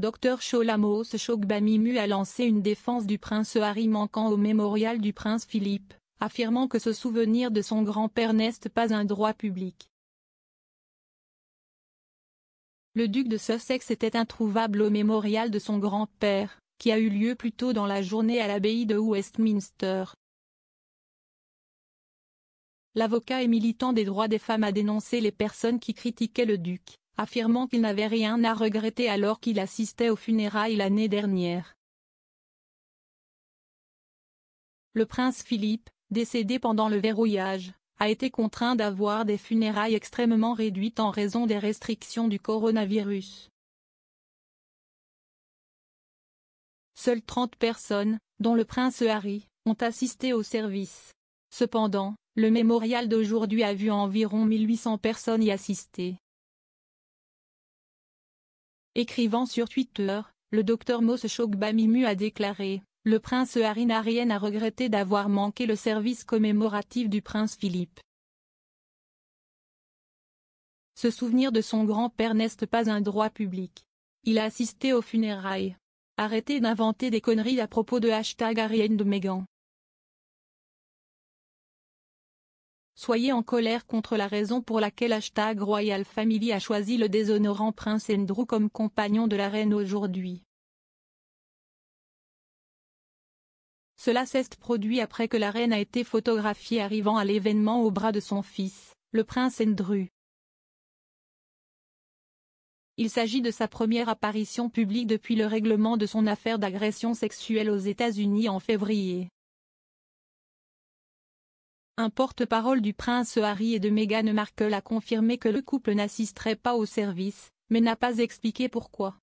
Dr Cholamos Chokbamimu a lancé une défense du prince Harry manquant au mémorial du prince Philippe, affirmant que ce souvenir de son grand-père n'est pas un droit public. Le duc de Sussex était introuvable au mémorial de son grand-père, qui a eu lieu plus tôt dans la journée à l'abbaye de Westminster. L'avocat et militant des droits des femmes a dénoncé les personnes qui critiquaient le duc, affirmant qu'il n'avait rien à regretter alors qu'il assistait aux funérailles l'année dernière. Le prince Philippe, décédé pendant le verrouillage, a été contraint d'avoir des funérailles extrêmement réduites en raison des restrictions du coronavirus. Seules 30 personnes, dont le prince Harry, ont assisté au service. Cependant, le mémorial d'aujourd'hui a vu environ 1800 personnes y assister. Écrivant sur Twitter, le docteur Mos Chokbamimu a déclaré « Le prince Harry n'a a regretté d'avoir manqué le service commémoratif du prince Philippe. Ce souvenir de son grand-père n'est pas un droit public. Il a assisté aux funérailles. Arrêtez d'inventer des conneries à propos de hashtag de Meghan. Soyez en colère contre la raison pour laquelle hashtag Royal Family a choisi le déshonorant prince Andrew comme compagnon de la reine aujourd'hui. Cela s'est produit après que la reine a été photographiée arrivant à l'événement au bras de son fils, le prince Andrew. Il s'agit de sa première apparition publique depuis le règlement de son affaire d'agression sexuelle aux États-Unis en février. Un porte-parole du prince Harry et de Meghan Markle a confirmé que le couple n'assisterait pas au service, mais n'a pas expliqué pourquoi.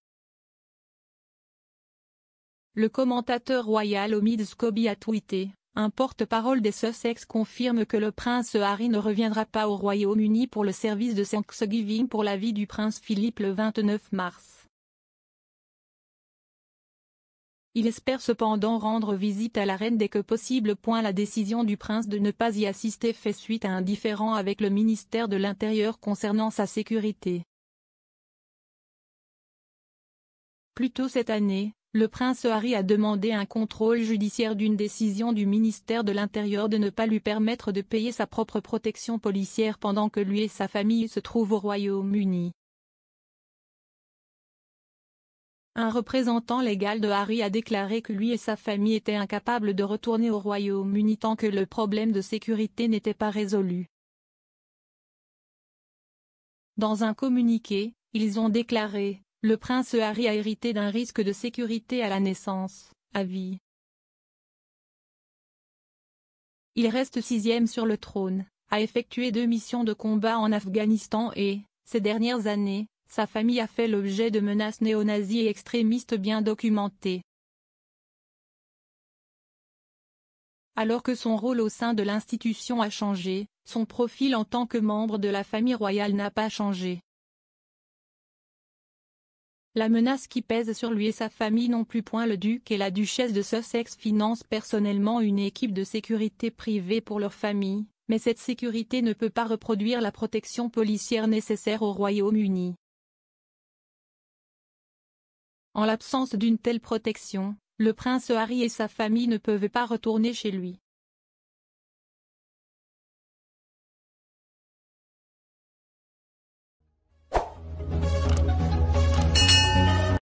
Le commentateur royal Omid Scobie a tweeté un porte-parole des Sussex confirme que le prince Harry ne reviendra pas au Royaume-Uni pour le service de Thanksgiving pour la vie du prince Philippe le 29 mars. Il espère cependant rendre visite à la reine dès que possible. Point La décision du prince de ne pas y assister fait suite à un différend avec le ministère de l'Intérieur concernant sa sécurité. Plus tôt cette année, le prince Harry a demandé un contrôle judiciaire d'une décision du ministère de l'Intérieur de ne pas lui permettre de payer sa propre protection policière pendant que lui et sa famille se trouvent au Royaume-Uni. Un représentant légal de Harry a déclaré que lui et sa famille étaient incapables de retourner au Royaume-Uni tant que le problème de sécurité n'était pas résolu. Dans un communiqué, ils ont déclaré, le prince Harry a hérité d'un risque de sécurité à la naissance, à vie. Il reste sixième sur le trône, a effectué deux missions de combat en Afghanistan et, ces dernières années, sa famille a fait l'objet de menaces néo-nazies et extrémistes bien documentées. Alors que son rôle au sein de l'institution a changé, son profil en tant que membre de la famille royale n'a pas changé. La menace qui pèse sur lui et sa famille non plus point le duc et la duchesse de Sussex financent personnellement une équipe de sécurité privée pour leur famille, mais cette sécurité ne peut pas reproduire la protection policière nécessaire au Royaume-Uni. En l'absence d'une telle protection, le prince Harry et sa famille ne peuvent pas retourner chez lui.